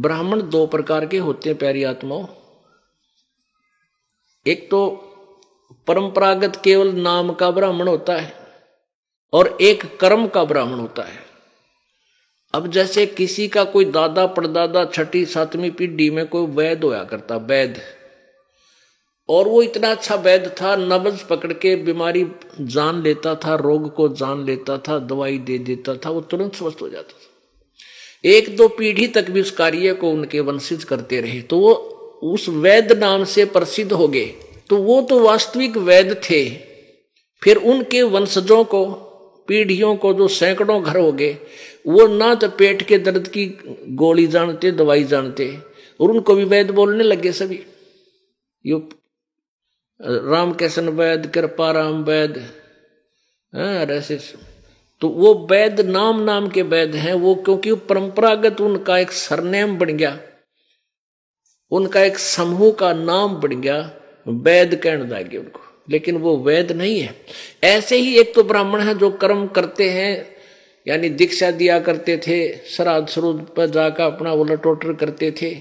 ब्राह्मण दो प्रकार के होते हैं प्यारी आत्माओं एक तो परंपरागत केवल नाम का ब्राह्मण होता है और एक कर्म का ब्राह्मण होता है अब जैसे किसी का कोई दादा परदादा छठी सातवीं पीढ़ी में कोई वैद होया करता वैद और वो इतना अच्छा वैद था नब्ज पकड़ के बीमारी जान लेता था रोग को जान लेता था दवाई दे देता था वो तुरंत स्वस्थ हो जाता था एक दो पीढ़ी तक भी उस कार्य को उनके वंशित करते रहे तो वो उस वैद नाम से प्रसिद्ध हो गए तो वो तो वास्तविक वैद थे फिर उनके वंशजों को पीढ़ियों को जो सैकड़ों घर हो गए वो ना तो पेट के दर्द की गोली जानते दवाई जानते और उनको भी वैद बोलने लगे सभी यो कृष्ण वैद कृपा राम वैद हाँ ऐसे तो वो वैद नाम नाम के वैद हैं वो क्योंकि वो परंपरागत उनका एक सरनेम बन गया उनका एक समूह का नाम बन गया वैद कह दागे उनको लेकिन वो वैद नहीं है ऐसे ही एक तो ब्राह्मण है जो कर्म करते हैं यानी दीक्षा दिया करते थे श्राद्ध स्रोत पर जाकर अपना उलट करते थे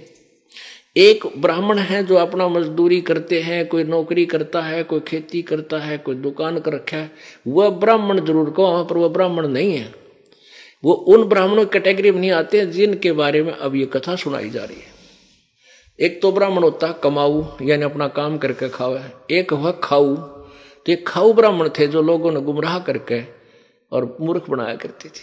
एक ब्राह्मण है जो अपना मजदूरी करते हैं कोई नौकरी करता है कोई खेती करता है कोई दुकान कर रखा है वह ब्राह्मण जरूर कहो पर वह ब्राह्मण नहीं है वो उन ब्राह्मणों की कैटेगरी में नहीं आते हैं जिनके बारे में अब ये कथा सुनाई जा रही है एक तो ब्राह्मण होता है कमाऊ यानी अपना काम करके खाओ एक हुआ खाऊ तो ये खाऊ ब्राह्मण थे जो लोगों ने गुमराह करके और मूर्ख बनाया करते थे